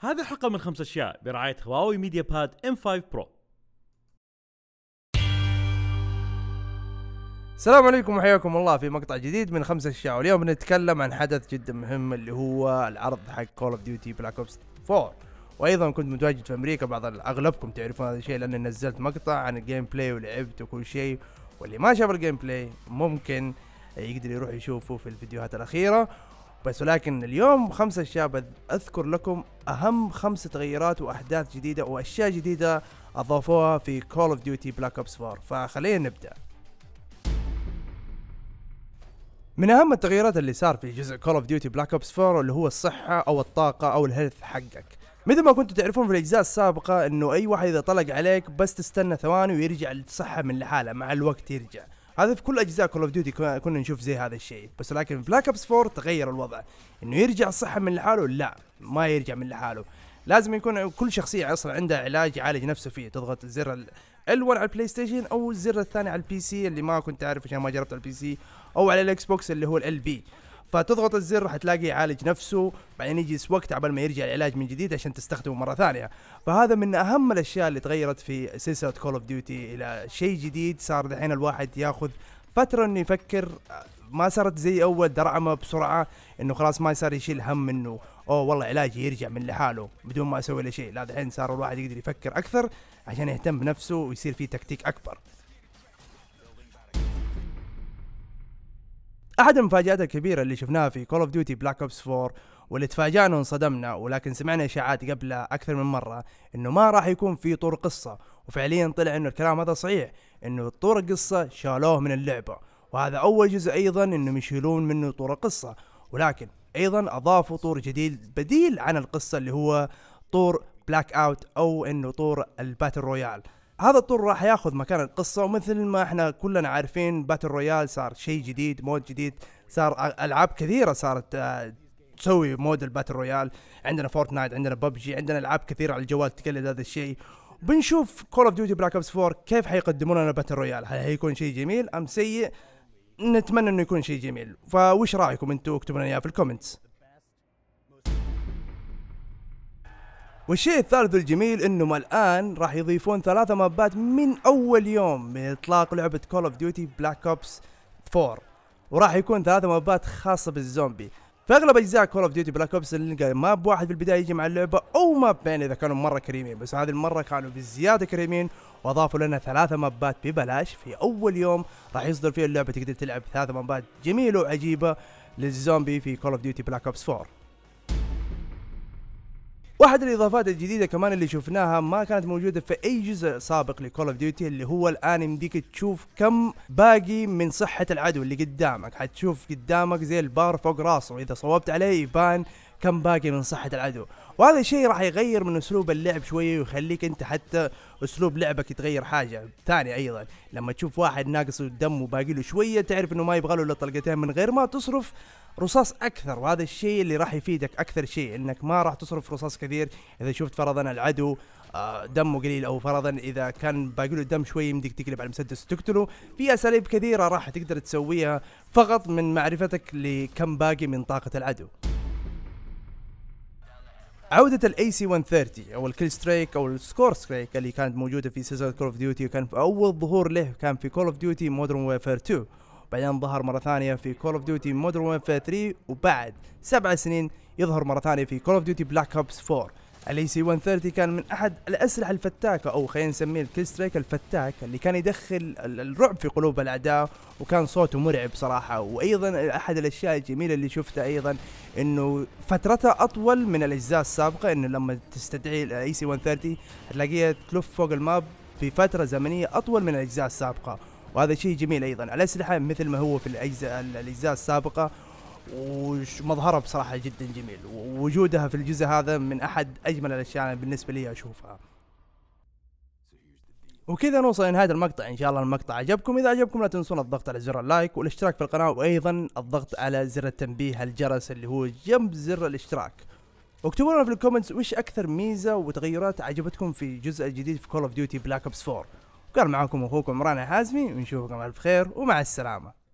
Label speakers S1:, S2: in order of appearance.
S1: هذه الحلقة من خمس أشياء برعاية هواوي ميديا باد M5 Pro السلام عليكم وحياكم الله في مقطع جديد من خمسة أشياء واليوم بنتكلم عن حدث جدا مهم اللي هو العرض حق كول اوف ديوتي بلاك اوبس 4 وايضا كنت متواجد في امريكا بعض اغلبكم تعرفون هذا الشيء لاني نزلت مقطع عن الجيم بلاي ولعبت وكل شيء واللي ما شاف الجيم بلاي ممكن يقدر يروح يشوفه في الفيديوهات الاخيره بس ولكن اليوم خمسة أشياء أذكر لكم أهم خمس تغيرات وأحداث جديدة وأشياء جديدة أضافوها في كول اوف ديوتي بلاك أوبس 4 فخلينا نبدأ من اهم التغييرات اللي صار في جزء كول اوف ديوتي بلاك اوبس 4 اللي هو الصحه او الطاقه او الهيلث حقك مثل ما كنتوا تعرفون في الاجزاء السابقه انه اي واحد اذا طلق عليك بس تستنى ثواني ويرجع الصحه من لحاله مع الوقت يرجع هذا في كل اجزاء كول اوف ديوتي كنا نشوف زي هذا الشيء بس لكن في بلاك ابس 4 تغير الوضع انه يرجع صحة من لحاله لا ما يرجع من لحاله لازم يكون كل شخصيه اصلا عندها علاج يعالج نفسه فيه تضغط زر ال1 على البلاي ستيشن او الزر الثاني على البي سي اللي ما كنت اعرف عشان ما جربت على البي سي او على الاكس بوكس اللي هو ال بي فتضغط الزر راح تلاقيه يعالج نفسه بعدين يجلس وقت عبال ما يرجع العلاج من جديد عشان تستخدمه مره ثانيه فهذا من اهم الاشياء اللي تغيرت في سلسله كول اوف ديوتي الى شيء جديد صار دحين الواحد ياخذ فتره انه يفكر ما صارت زي اول درعمه بسرعه انه خلاص ما صار يشيل هم انه اوه والله علاجي يرجع من لحاله بدون ما اسوي له شيء لا دحين صار الواحد يقدر يفكر اكثر عشان يهتم بنفسه ويصير فيه تكتيك اكبر احد المفاجات الكبيره اللي شفناها في كول اوف ديوتي بلاك اوبس 4 واللي تفاجأنا وانصدمنا ولكن سمعنا اشاعات قبلها اكثر من مره انه ما راح يكون في طور قصه وفعليا طلع انه الكلام هذا صحيح انه طور القصه شالوه من اللعبه وهذا اول جزء ايضا انهم يشيلون منه طور القصه ولكن ايضا اضافوا طور جديد بديل عن القصه اللي هو طور بلاك اوت او انه طور الباتل رويال هذا الطور راح ياخذ مكان القصه ومثل ما احنا كلنا عارفين باتل رويال صار شيء جديد مود جديد صار العاب كثيره صارت آه، تسوي مود الباتل رويال عندنا فورتنايت عندنا ببجي عندنا العاب كثيره على الجوال تقلد هذا الشيء بنشوف كول اوف ديوتي بلاك اوبس 4 كيف حيقدمون لنا باتل رويال هل هيكون شيء جميل ام سيء نتمنى انه يكون شيء جميل فوش رايكم انتم اكتبوا لنا اياه في الكومنتس والشيء الثالث الجميل انهم الان راح يضيفون ثلاثة مابات من اول يوم من اطلاق لعبة كول اوف ديوتي بلاك اوبس 4 وراح يكون ثلاثة مابات خاصة بالزومبي فاغلب اجزاء كول اوف ديوتي بلاك اوبس نلقى ماب واحد في البدايه يجي مع اللعبه او مابين اذا كانوا مره كريمين بس هذه المره كانوا بالزياده كريمين واضافوا لنا ثلاثة مابات ببلاش في اول يوم راح يصدر فيه اللعبه تقدر تلعب ثلاثة مابات جميله وعجيبه للزومبي في كول اوف ديوتي بلاك اوبس 4 واحد الاضافات الجديده كمان اللي شفناها ما كانت موجوده في اي جزء سابق لكول اوف ديوتي اللي هو الان يمديك تشوف كم باقي من صحه العدو اللي قدامك حتشوف قدامك زي البار فوق راسه اذا صوبت عليه يبان كم باقي من صحه العدو وهذا الشيء راح يغير من اسلوب اللعب شويه ويخليك انت حتى اسلوب لعبك يتغير حاجه ثانيه ايضا لما تشوف واحد ناقص الدم وباقي له شويه تعرف انه ما يبغى له الا طلقتين من غير ما تصرف رصاص اكثر وهذا الشيء اللي راح يفيدك اكثر شيء انك ما راح تصرف رصاص كثير اذا شفت فرضا العدو آه، دمه قليل او فرضا اذا كان باقي له دم شوي يمديك تقلب على المسدس تقتله في اساليب كثيره راح تقدر تسويها فقط من معرفتك لكم باقي من طاقه العدو عودة الـ ac 130 او الكل ستريك او السكور ستريك اللي كانت موجودة في سلسلة كول اوف ديوتي وكان في اول ظهور له كان في كول اوف ديوتي مودرن ويفير 2 بعدين ظهر مرة ثانية في كول اوف ديوتي مودرن ويفير 3 وبعد سبع سنين يظهر مرة ثانية في كول اوف ديوتي بلاك اوبس 4 الاي سي 130 كان من احد الاسلحه الفتاكه او خلينا نسميه الكيل ستريك الفتاك اللي كان يدخل الرعب في قلوب الاعداء وكان صوته مرعب صراحه وايضا احد الاشياء الجميله اللي شفتها ايضا انه فترتها اطول من الاجزاء السابقه انه لما تستدعي الاي سي 130 هتلاقيها تلف فوق الماب في فتره زمنيه اطول من الاجزاء السابقه وهذا شيء جميل ايضا الاسلحه مثل ما هو في الاجزاء الاجزاء السابقه ومظهرها بصراحه جدا جميل ووجودها في الجزء هذا من احد اجمل الاشياء بالنسبه لي اشوفها وكذا نوصل لنهايه المقطع ان شاء الله المقطع عجبكم اذا عجبكم لا تنسون الضغط على زر اللايك والاشتراك في القناه وايضا الضغط على زر التنبيه الجرس اللي هو جنب زر الاشتراك واكتبوا لنا في الكومنتس وش اكثر ميزه وتغيرات عجبتكم في الجزء الجديد في كول اوف ديوتي بلاك اوبس 4 وكان معاكم اخوكم عمران حازمي ونشوفكم الف خير ومع السلامه